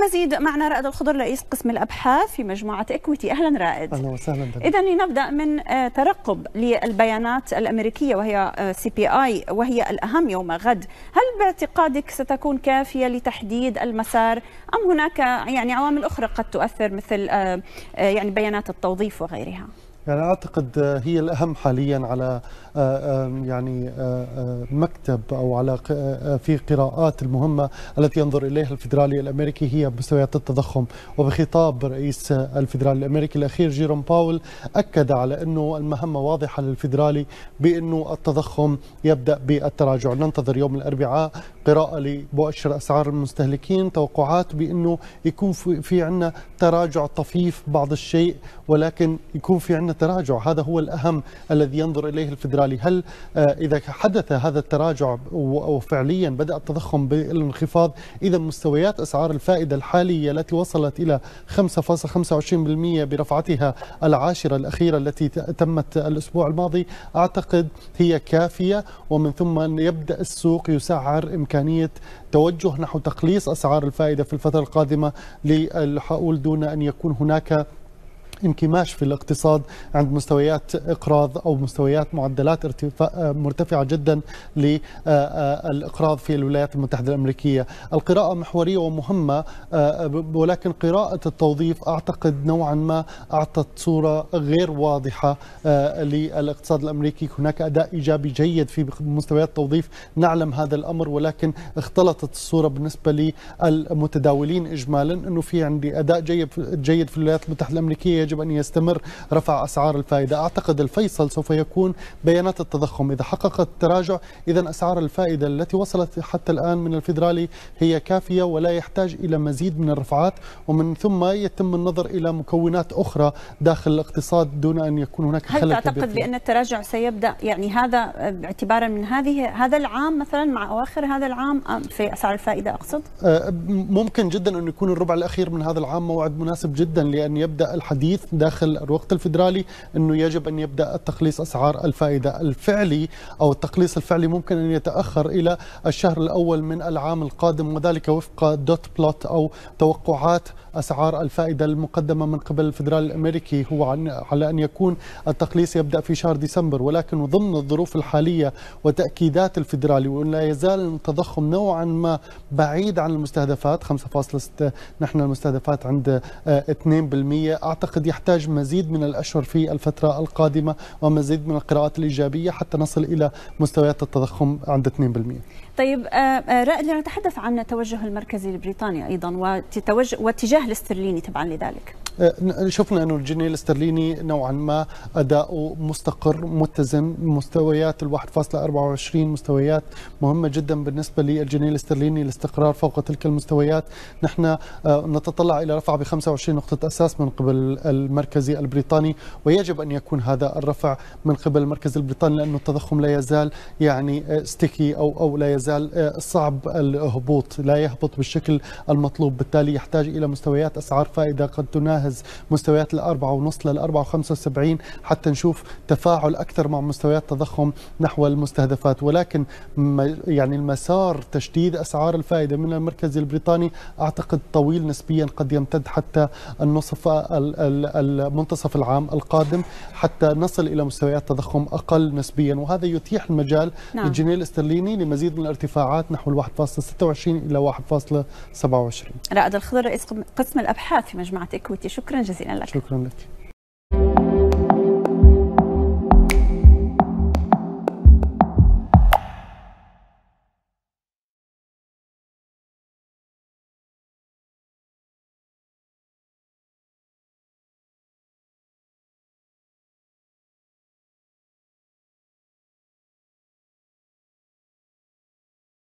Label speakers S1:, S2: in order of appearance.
S1: للمزيد معنا رائد الخضر رئيس قسم الابحاث في مجموعه اكويتي اهلا رائد اهلا وسهلا بك اذا لنبدا من آه، ترقب للبيانات الامريكيه وهي آه، سي بي اي وهي الاهم يوم غد هل باعتقادك ستكون كافيه لتحديد المسار ام هناك يعني عوامل اخرى قد تؤثر مثل آه، يعني بيانات التوظيف وغيرها
S2: يعني اعتقد هي الاهم حاليا على آه، يعني آه، آه، مكتب او على في قراءات المهمه التي ينظر اليها الفدرالي الامريكي هي مستويات التضخم وبخطاب رئيس الفدرالي الامريكي الاخير جيروم باول اكد على انه المهمه واضحه للفدرالي بانه التضخم يبدا بالتراجع ننتظر يوم الاربعاء قراءه لمؤشر اسعار المستهلكين توقعات بانه يكون في عندنا تراجع طفيف بعض الشيء ولكن يكون في عندنا التراجع تراجع هذا هو الأهم الذي ينظر إليه الفدرالي هل آه، إذا حدث هذا التراجع وفعليا بدأ التضخم بالانخفاض إذا مستويات أسعار الفائدة الحالية التي وصلت إلى 5.25% برفعتها العاشرة الأخيرة التي تمت الأسبوع الماضي أعتقد هي كافية ومن ثم يبدأ السوق يسعر إمكانية توجه نحو تقليص أسعار الفائدة في الفترة القادمة للحقول دون أن يكون هناك انكماش في الاقتصاد عند مستويات إقراض أو مستويات معدلات ارتفاع مرتفعة جدا للإقراض في الولايات المتحدة الأمريكية القراءة محورية ومهمة آه، ولكن قراءة التوظيف أعتقد نوعا ما أعطت صورة غير واضحة آه، للاقتصاد الأمريكي هناك أداء إيجابي جيد في مستويات التوظيف نعلم هذا الأمر ولكن اختلطت الصورة بالنسبة للمتداولين إجمالا أنه في عندي أداء جيد جيد في الولايات المتحدة الأمريكية يجب أن يستمر رفع أسعار الفائدة أعتقد الفيصل سوف يكون بيانات التضخم إذا حققت تراجع إذا أسعار الفائدة التي وصلت حتى الآن من الفيدرالي هي كافية ولا يحتاج إلى مزيد من الرفعات ومن ثم يتم النظر إلى مكونات أخرى داخل الاقتصاد دون أن يكون هناك خلل هل تعتقد بأن
S1: التراجع سيبدأ يعني هذا اعتبارا من هذه هذا العام مثلا مع أواخر هذا العام في أسعار الفائدة أقصد؟
S2: أه، ممكن جدا أن يكون الربع الأخير من هذا العام موعد مناسب جدا لأن يبدأ الحديث الحديث داخل الوقت الفيدرالي أنه يجب أن يبدأ التقليص أسعار الفائدة الفعلي أو التقليص الفعلي ممكن أن يتأخر إلى الشهر الأول من العام القادم وذلك وفق دوت بلوت أو توقعات أسعار الفائدة المقدمة من قبل الفدرال الأمريكي هو عن على أن يكون التقليص يبدأ في شهر ديسمبر ولكن ضمن الظروف الحالية وتأكيدات الفدرالي ولا يزال التضخم نوعا ما بعيد عن المستهدفات 5.6 نحن المستهدفات عند 2% آه، أعتقد أعتقد يحتاج مزيد من الأشهر في الفترة القادمة ومزيد من القراءات الإيجابية حتى نصل إلى مستويات التضخم عند 2%
S1: طيب آه، آه، رائد نتحدث عن التوجه المركزي البريطاني أيضا واتجاه الاسترليني تبعا لذلك
S2: آه، شفنا انه الجنيه الاسترليني نوعا ما اداؤه مستقر متزن مستويات ال 1.24 مستويات مهمه جدا بالنسبه للجنيه الاسترليني الاستقرار فوق تلك المستويات نحن آه، نتطلع الى رفع ب 25 نقطه اساس من قبل المركزي البريطاني ويجب ان يكون هذا الرفع من قبل المركز البريطاني لانه التضخم لا يزال يعني ستيكي آه، او او لا يزال صعب الهبوط لا يهبط بالشكل المطلوب بالتالي يحتاج الى مستويات اسعار فائده قد تناهي نجهز مستويات الأربعة ونص للأربعة وخمسة وسبعين حتى نشوف تفاعل أكثر مع مستويات تضخم نحو المستهدفات ولكن يعني المسار تشديد أسعار الفائدة من المركز البريطاني أعتقد طويل نسبيا قد يمتد حتى النصف المنتصف العام القادم حتى نصل إلى مستويات تضخم أقل نسبيا وهذا يتيح المجال نعم. للجنيه الاسترليني لمزيد من الارتفاعات نحو 1.26 إلى 1.27
S1: رائد الخضر رئيس قسم الأبحاث في مجموعة إكويتي شكرا جزيلا لك
S2: شكرا لك